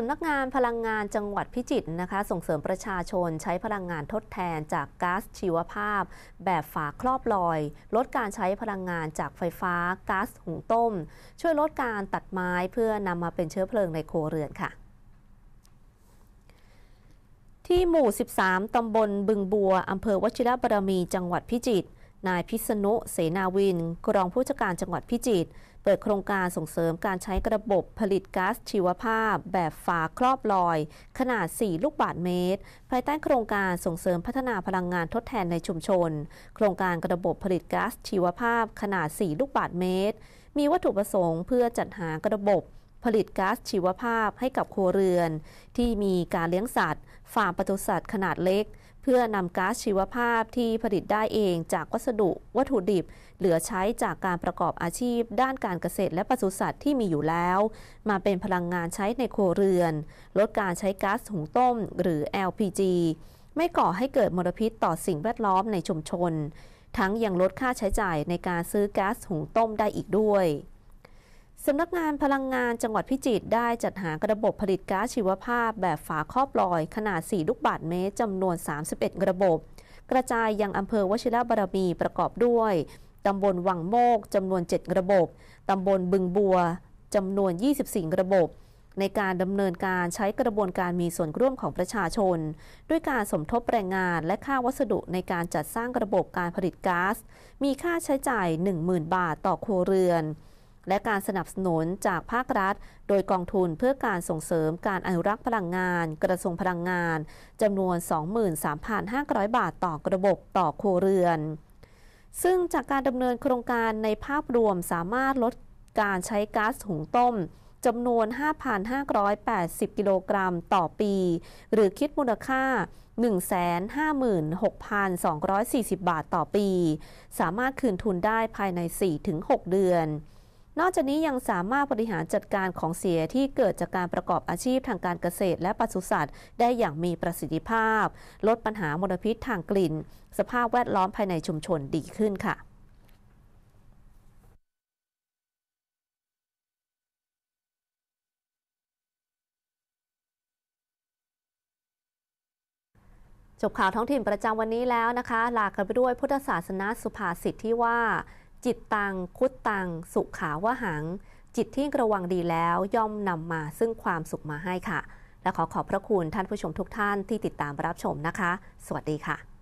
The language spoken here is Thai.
สำนักงานพลังงานจังหวัดพิจิตรนะคะ ส่งเสริมประชาชนใช้พลังงานทดแทนจากก๊าซชีวภาพ แบบฝาครอบลอย ลดการใช้พลังงานจากไฟฟ้า ก๊าซหุงต้ม ช่วยลดการตัดไม้เพื่อนำมาเป็นเชื้อเพลิงในโครเรือนค่ะ ที่หมู่ 13ตำบลบึงบัวอำเภอวชิรบารมีจังหวัดพิจิตร นายพิษณุเสนาวินกรองผู้จัดการจังหวัดพิจิตรเปิดโครงการส่งเสริมการใช้ระบบผลิตก๊าซชีวภาพแบบฝาครอบลอย ขนาด 4 ลูกบาทเมตร ภายใต้โครงการส่งเสริมพัฒนาพลังงานทดแทนในชุมชน โครงการระบบผลิตก๊าซชีวภาพขนาด 4 ลูกบาทเมตร มีวัตถุประสงค์ เพื่อจัดหากระบบผลิตก๊าซชีวภาพให้กับครัวเรือน ที่มีการเลี้ยงสัตว์ฟาร์มปศุสัตว์ขนาดเล็ก เพื่อนำก๊าซชีวภาพที่ผลิตได้เองจากวัสดุวัตถุดิบ เหลือใช้จากการประกอบอาชีพ ด้านการเกษตรและปศุสัตว์ที่มีอยู่แล้ว มาเป็นพลังงานใช้ในครัวเรือน ลดการใช้ก๊าซถุงต้มหรือ LPG ไม่ก่อให้เกิดมลพิษต่อสิ่งแวดล้อมในชุมชน ทั้งยังลดค่าใช้จ่ายในการซื้อก๊าซถุงต้มได้อีกด้วยสำนักงานพลังงานจังหวัดพิจิตรได้จัดหาระบบผลิตก๊าซชีวภาพแบบฝาครอบลอย ขนาด 4 ลูกบาทเมตร จำนวน 31 ระบบ กระจายยังอำเภอวชิระบารมีประกอบด้วย ตำบลวังโมกจำนวน 7 ระบบตำบลบึงบัวจำนวน 24 ระบบ ในการดำเนินการใช้กระบวนการมีส่วนร่วมของประชาชน ด้วยการสมทบแรงงานและค่าวัสดุในการจัดสร้างระบบการผลิตก๊าซมีค่าใช้จ่าย 10,000 บาทต่อครัวเรือนและการสนับสนุนจากภาครัฐโดยกองทุนเพื่อการส่งเสริมการอนุรักษ์พลังงานกระทรวงพลังงานจำนวน 23,500 บาทต่อกระบบต่อครัวเรือน ซึ่งจากการดำเนินโครงการในภาพรวมสามารถลดการใช้ก๊าซหุงต้มจำนวน 5,580 กิโลกรัมต่อปี หรือคิดมูลค่า 156,240 บาทต่อปี สามารถคืนทุนได้ภายใน 4-6 เดือนนอกจากนี้ยังสามารถบริหารจัดการของเสียที่เกิดจากการประกอบอาชีพทางการเกษตร และปศุสัตว์ ได้อย่างมีประสิทธิภาพ ลดปัญหามลพิษทางกลิ่น สภาพแวดล้อมภายในชุมชนดีขึ้นค่ะ จบข่าวท้องถิ่นประจำวันนี้แล้วนะคะลากันไปด้วยพุทธศาสนาสุภาษิตที่ว่าจิตตัง คุดตัง สุขาวหัง จิตที่ระวังดีแล้วย่อมนำมาซึ่งความสุขมาให้ค่ะ และขอขอบพระคุณท่านผู้ชมทุกท่านที่ติดตามรับชมนะคะ สวัสดีค่ะ